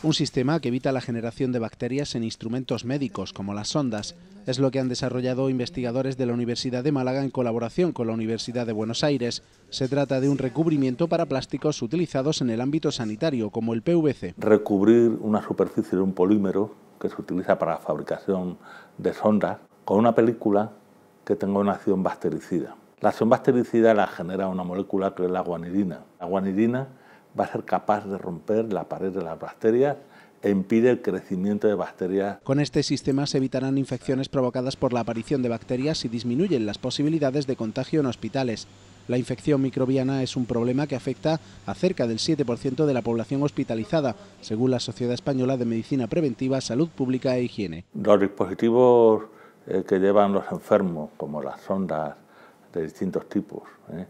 Un sistema que evita la generación de bacterias en instrumentos médicos como las sondas. Es lo que han desarrollado investigadores de la Universidad de Málaga en colaboración con la Universidad de Buenos Aires. Se trata de un recubrimiento para plásticos utilizados en el ámbito sanitario, como el PVC. Recubrir una superficie de un polímero que se utiliza para la fabricación de sondas con una película que tenga una acción bactericida. La acción bactericida la genera una molécula que es la guanidina. La guanidina va a ser capaz de romper la pared de las bacterias e impide el crecimiento de bacterias. Con este sistema se evitarán infecciones provocadas por la aparición de bacterias y disminuyen las posibilidades de contagio en hospitales. La infección microbiana es un problema que afecta a cerca del 7% de la población hospitalizada, según la Sociedad Española de Medicina Preventiva, Salud Pública e Higiene. Los dispositivos eh, que llevan los enfermos, como las sondas de distintos tipos, eh,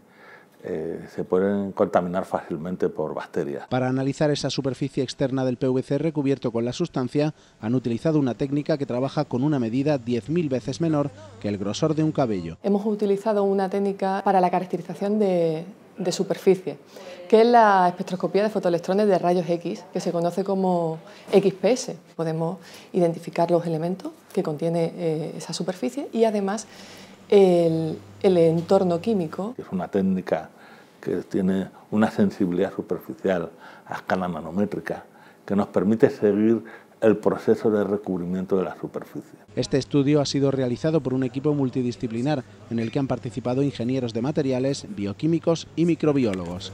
eh, se pueden contaminar fácilmente por bacterias. Para analizar esa superficie externa del PVC recubierto con la sustancia, han utilizado una técnica que trabaja con una medida 10.000 veces menor que el grosor de un cabello. Hemos utilizado una técnica para la caracterización de, superficie, que es la espectroscopía de fotoelectrones de rayos X, que se conoce como XPS. Podemos identificar los elementos que contiene eh, esa superficie y además el, entorno químico. Es una técnica que tiene una sensibilidad superficial a escala nanométrica que nos permite seguir el proceso de recubrimiento de la superficie. Este estudio ha sido realizado por un equipo multidisciplinar en el que han participado ingenieros de materiales, bioquímicos y microbiólogos.